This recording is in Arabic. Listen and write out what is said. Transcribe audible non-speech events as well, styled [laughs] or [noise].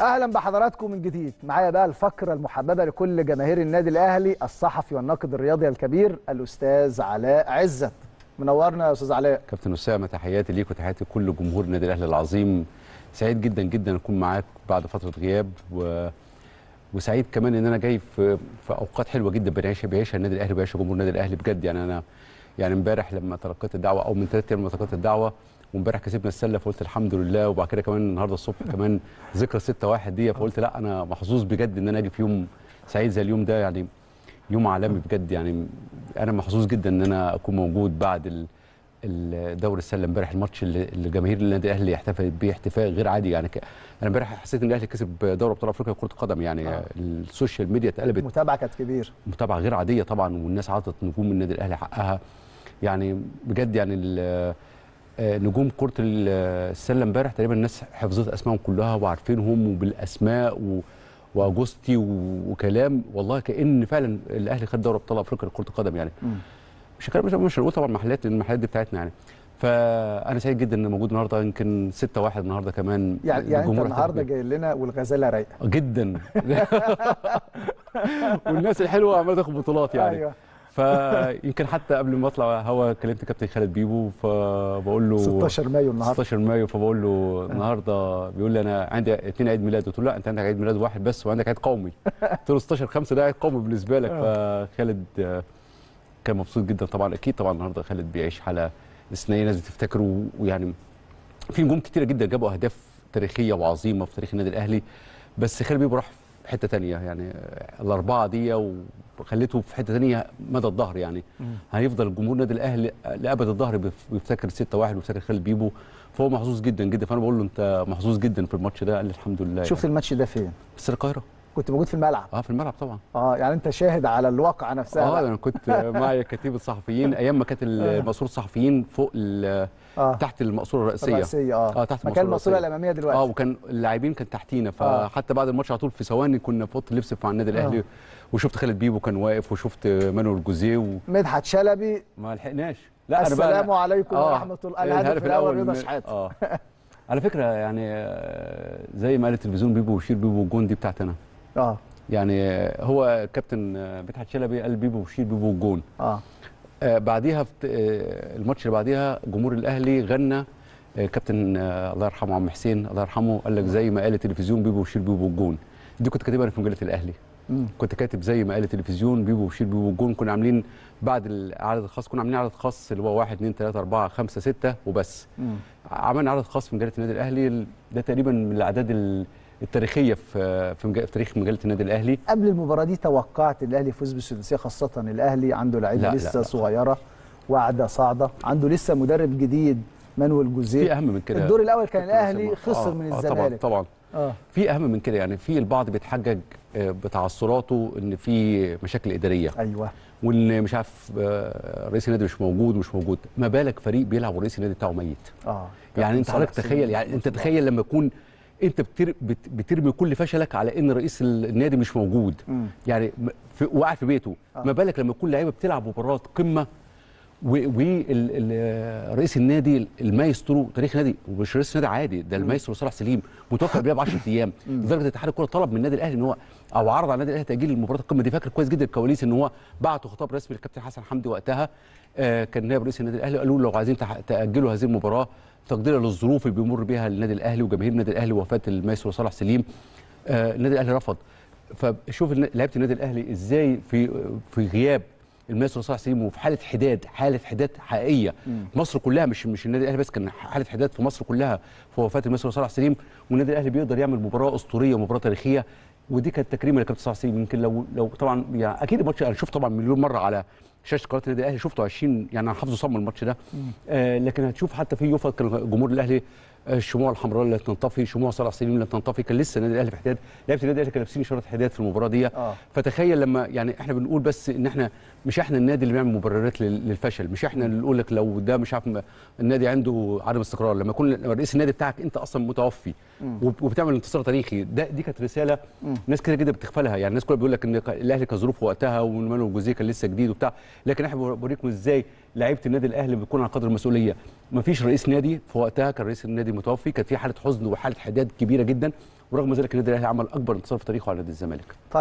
اهلا بحضراتكم من جديد معايا بقى الفقره المحببه لكل جماهير النادي الاهلي الصحفي والناقد الرياضي الكبير الاستاذ علاء عزت منورنا يا استاذ علاء كابتن اسامه تحياتي ليك وتحياتي لكل جمهور النادي الاهلي العظيم سعيد جدا جدا اكون معاك بعد فتره غياب و... وسعيد كمان ان انا جاي في في اوقات حلوه جدا بنعيشها بيعيشها النادي الاهلي وبيعيشها جمهور النادي الاهلي بجد يعني انا يعني امبارح لما تلقيت الدعوه او من ثلاث ايام لما تلقيت الدعوه وامبارح كسبنا السله فقلت الحمد لله وبعد كده كمان النهارده الصبح [laughs] كمان ذكرى 6 1 دي فقلت لا انا محظوظ بجد ان انا اجي في يوم سعيد زي اليوم ده يعني يوم عالمي بجد يعني انا محظوظ جدا ان انا اكون موجود بعد دوري السله امبارح الماتش اللي جماهير النادي الاهلي احتفلت بيه احتفاء غير عادي يعني ك... انا امبارح حسيت ان الاهلي كسب دوري ابطال افريقيا كره قدم يعني آه. السوشيال ميديا اتقلبت المتابعه كانت كبيره متابعه غير عاديه طبعا والناس عطت نجوم النادي الاهلي حقها يعني بجد يعني نجوم كره السله امبارح تقريبا الناس حفظت اسمائهم كلها وعارفينهم وبالاسماء و... واجوستي وكلام والله كان فعلا الاهلي خد دوري ابطال افريقيا لكره القدم يعني م. مش الكلام مش هنقول طبعا محلات لان المحلات دي بتاعتنا يعني فانا سعيد جدا ان موجود النهارده يمكن 6 واحد النهارده كمان يعني يعني انت النهارده جاي لنا والغزاله رايقه جدا [laughs] [laughs] والناس الحلوه عماله تاخد بطولات يعني أيوة. فيمكن حتى قبل ما اطلع هوا كلمت كابتن خالد بيبو فبقول له 16 مايو النهارده 16 مايو فبقول له النهارده بيقول لي انا عندي اثنين عيد ميلاد قلت له لا انت عندك عيد ميلاد واحد بس وعندك عيد قومي قلت له 16 5 ده عيد قومي بالنسبه لك آه. فخالد كان مبسوط جدا طبعا اكيد طبعا النهارده خالد بيعيش حاله استثنائيه لازم تفتكره ويعني في نجوم كتيره جدا جابوا اهداف تاريخيه وعظيمه في تاريخ النادي الاهلي بس خالد بيبو راح في حته ثانيه يعني الاربعه دي وخليته في حته ثانيه مدى الظهر يعني هيفضل جمهور نادي الاهلي لابد الظهر بيفتكر 6 1 وبيفتكر خالد بيبو فهو محظوظ جدا جدا فانا بقول له انت محظوظ جدا في الماتش ده قال لي الحمد لله شفت يعني. الماتش ده فين؟ بس القاهره كنت موجود في الملعب اه في الملعب طبعا اه يعني انت شاهد على الواقعه نفسها اه انا كنت مع كتيب الصحفيين [laughs] ايام ما كانت آه. المقصوره الصحفيين فوق آه. تحت المقصوره الرئيسيه الرئيسيه اه, آه تحت مكان المقصوره الاماميه دلوقتي اه وكان اللاعبين كان تحتينا آه. فحتى بعد الماتش على طول في ثواني كنا في اوضه اللبس بتاع النادي الاهلي آه. وشفت خالد بيبو كان واقف وشفت مانويل جوزيه و... مدحت شلبي ما لحقناش لا السلام بقى... عليكم آه. ورحمه الله الهدف الاول رضا شحاته اه [laughs] على فكره يعني آه، زي ما قال التلفزيون بيبو وشير بيبو والجون دي بتاعتنا اه يعني هو كابتن مدحت شلبي قال بيبو بشير بيبو الجون آه. اه بعديها آه، الماتش اللي بعديها جمهور الاهلي غنى آه، كابتن الله يرحمه عم حسين الله يرحمه قال لك زي ما قال التلفزيون بيبو بشير بيبو الجون دي كنت كاتبها في مجله الاهلي مم. كنت كاتب زي ما قال التلفزيون بيبو بشير بيبو الجون كنا عاملين بعد العدد الخاص كنا عاملين عدد خاص اللي هو 1 2 3 4 5 6 وبس مم. عملنا عدد خاص في مجله النادي الاهلي ده تقريبا من الاعداد التاريخيه في في, تاريخ مجله النادي الاهلي قبل المباراه دي توقعت الاهلي يفوز بالسداسيه خاصه الاهلي عنده لعيبه لسه لا صغيره واعده صاعده عنده لسه مدرب جديد مانويل جوزيه في اهم من كده الدور الاول كان الاهلي خسر آه من آه، الزمالك طبعا طبعا آه. في اهم من كده يعني في البعض بيتحجج آه، بتعثراته ان في مشاكل اداريه ايوه وان مش عارف آه، رئيس النادي مش موجود ومش موجود ما بالك فريق بيلعب ورئيس النادي بتاعه ميت اه يعني انت حضرتك تخيل يعني انت تخيل لما يكون انت بتر... بت... بترمي كل فشلك على ان رئيس النادي مش موجود مم. يعني في... وقاعد في بيته آه. ما بالك لما كل لعيبه بتلعب مباراه قمه ورئيس النادي المايسترو تاريخ النادي ومش رئيس نادي عادي ده المايسترو صالح سليم متوفى قبلها ب 10 ايام لدرجه اتحاد الكوره طلب من النادي الاهلي ان هو او عرض على النادي الاهلي تاجيل مباراه القمه دي فاكر كويس جدا الكواليس ان هو بعت خطاب رسمي للكابتن حسن حمدي وقتها آه كان نائب رئيس النادي الاهلي قالوا له لو عايزين تاجلوا هذه المباراه تقديرا للظروف اللي بيمر بها النادي الاهلي وجماهير النادي الاهلي ووفاه المايسترو صالح سليم آه النادي الاهلي رفض فشوف لعيبه النادي الاهلي ازاي في في غياب المياه صلاح سليم وفي حاله حداد حاله حداد حقيقيه مم. مصر كلها مش مش النادي الاهلي بس كان حاله حداد في مصر كلها في وفاه المياه صلاح سليم والنادي الاهلي بيقدر يعمل مباراه اسطوريه ومباراه تاريخيه ودي كانت تكريمه لكابتن صلاح سليم يمكن لو لو طبعا يعني اكيد الماتش انا شفت طبعا مليون مره على شاشه قناه النادي الاهلي شفته 20 يعني انا حافظه صم الماتش ده آه لكن هتشوف حتى في يوفا كان جمهور الاهلي الشموع الحمراء اللي تنطفي شموع صلاح سليم اللي تنطفي كان لسه النادي الاهلي في احتياط لعيبه النادي الاهلي كانوا لابسين اشاره حداد في المباراه دي آه. فتخيل لما يعني احنا بنقول بس ان احنا مش احنا النادي اللي بيعمل مبررات للفشل مش احنا اللي نقول لك لو ده مش عارف النادي عنده عدم استقرار لما يكون رئيس النادي بتاعك انت اصلا متوفي وبتعمل انتصار تاريخي ده دي كانت رساله م. ناس كده جدا بتغفلها يعني الناس كلها بيقول لك ان الاهلي كان ظروفه وقتها ومانويل جوزيه كان لسه جديد وبتاع لكن احنا بوريكم ازاي لعيبه النادي الاهلي بتكون على قدر المسؤوليه ما فيش رئيس نادي في وقتها كان رئيس النادي متوفي كانت في حاله حزن وحاله حداد كبيره جدا ورغم ذلك النادي الاهلي عمل اكبر انتصار في تاريخه على نادي الزمالك